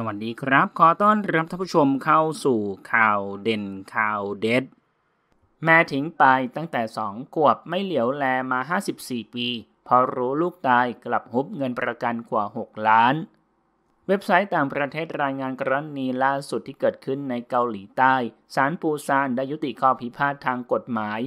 สวัสดีครับ ขอต้อนรับท่านผู้ชมเข้าสู่ข่าวเด่นข่าวเด็ด แม่ทิ้งไปตั้งแต่สองขวบไม่เหลียวแลมา 54 ปีพอรู้ลูกตายกลับฮุบเงินประกันกว่า 6 ล้านเว็บไซต์ต่างประเทศรายงานกรณีล่าสุดที่เกิดขึ้นในเกาหลีใต้ ศาลปูซานได้ยุติข้อพิพาททางกฎหมาย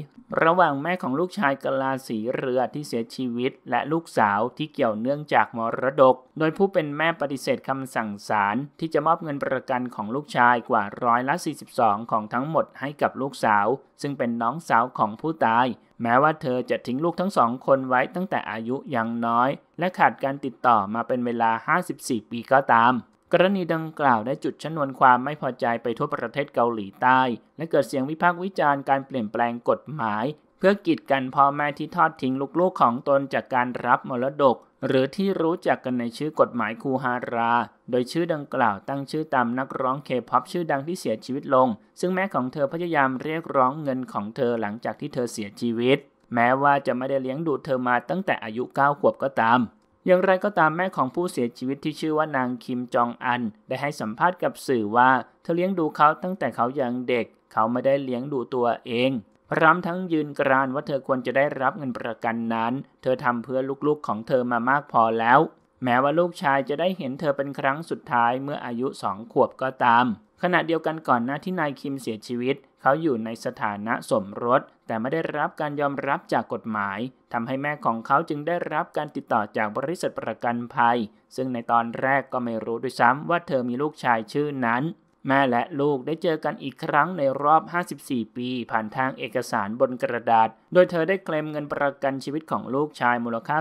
ระหว่างแม่ของลูกชายกลาสีเรือที่เสียชีวิตและลูกสาวที่เกี่ยวเนื่องจากมรดก โดยผู้เป็นแม่ปฏิเสธคำสั่งศาลที่จะมอบเงินประกันของลูกชายกว่าร้อยละ42 ของทั้งหมดให้กับลูกสาวซึ่งเป็นน้องสาวของผู้ตายแม้ว่าเธอจะทิ้งลูกทั้งสองคนไว้ตั้งแต่อายุยังน้อยและขาดการติดต่อมาเป็นเวลา 54 ปีก็ตาม กรณีดังกล่าวได้จุดชนวนความไม่พอใจไปทั่วประเทศเกาหลีใต้ และเกิดเสียงวิพากษ์วิจารณ์การเปลี่ยนแปลงกฎหมายเพื่อกีดกันพ่อแม่ที่ทอดทิ้งลูกๆของตนจากการรับมรดก หรือที่รู้จักกันในชื่อกฎหมายคูฮารา โดยชื่อดังกล่าวตั้งชื่อตามนักร้องเคป๊อปชื่อดังที่เสียชีวิตลง ซึ่งแม่ของเธอพยายามเรียกร้องเงินของเธอหลังจากที่เธอเสียชีวิต แม้ว่าจะไม่ได้เลี้ยงดูเธอมาตั้งแต่อายุ9ขวบก็ตาม อย่างไรก็ตามแม่ของผู้เสียชีวิตที่ชื่อว่านางคิมจองอัน ได้ให้สัมภาษณ์กับสื่อว่าเธอเลี้ยงดูเขาตั้งแต่เขายังเด็ก เขาไม่ได้เลี้ยงดูตัวเองรำทั้งยืนกรานว่าเธอควรจะได้รับเงินประกันนั้น เธอทำเพื่อลูกๆของเธอมามากพอแล้ว แม้ว่าลูกชายจะได้เห็นเธอเป็นครั้งสุดท้ายเมื่ออายุสองขวบก็ตาม ขณะเดียวกันก่อนหน้าที่นายคิมเสียชีวิต เขาอยู่ในสถานะสมรส แต่ไม่ได้รับการยอมรับจากกฎหมาย ทำให้แม่ของเขาจึงได้รับการติดต่อจากบริษัทประกันภัย ซึ่งในตอนแรกก็ไม่รู้ด้วยซ้ำว่าเธอมีลูกชายชื่อนั้นแม่และลูกได้เจอกันอีกครั้งในรอบ 54 ปี ผ่านทางเอกสารบนกระดาษ โดยเธอได้เคลมเงินประกันชีวิตของลูกชายมูลค่า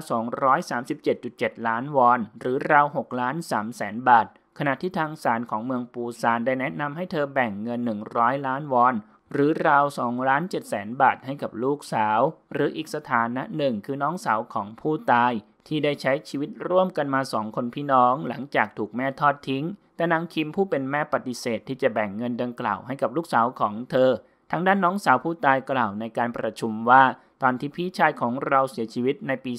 237.7 ล้านวอน หรือราว6ล้าน3แสนบาท ขณะที่ทางศาลของเมืองปูซานได้แนะนำให้เธอแบ่งเงิน 100 ล้านวอน หรือราว2ล้าน7แสนบาทให้กับลูกสาว หรืออีกสถานะหนึ่งคือน้องสาวของผู้ตาย ที่ได้ใช้ชีวิตร่วมกันมาสองคนพี่น้อง หลังจากถูกแม่ทอดทิ้งแต่นางคิมผู้เป็นแม่ปฏิเสธ ที่จะแบ่งเงินดังกล่าวให้กับลูกสาวของเธอทางด้านน้องสาวผู้ตายกล่าวในการประชุมว่า ตอนที่พี่ชายของเราเสียชีวิตในปี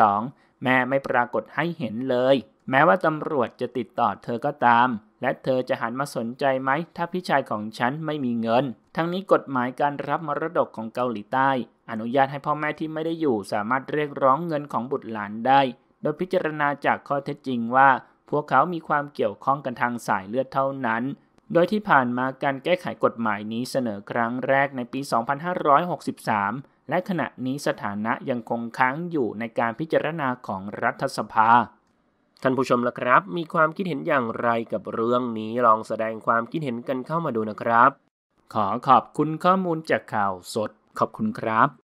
2542 แม่ไม่ปรากฏให้เห็นเลย แม้ว่าตำรวจจะติดต่อเธอก็ตาม และเธอจะหันมาสนใจไหมถ้าพี่ชายของฉันไม่มีเงิน ทั้งนี้กฎหมายการรับมรดกของเกาหลีใต้ อนุญาตให้พ่อแม่ที่ไม่ได้อยู่สามารถเรียกร้องเงินของบุตรหลานได้ โดยพิจารณาจากข้อเท็จจริงว่าพวกเขามีความเกี่ยวข้องกันทางสายเลือดเท่านั้น โดยที่ผ่านมาการแก้ไขกฎหมายนี้เสนอครั้งแรกในปี 2563 และขณะนี้สถานะยังคงค้างอยู่ในการพิจารณาของรัฐสภา ท่านผู้ชมละครับ มีความคิดเห็นอย่างไรกับเรื่องนี้ ลองแสดงความคิดเห็นกันเข้ามาดูนะครับ ขอขอบคุณข้อมูลจากข่าวสด ขอบคุณครับ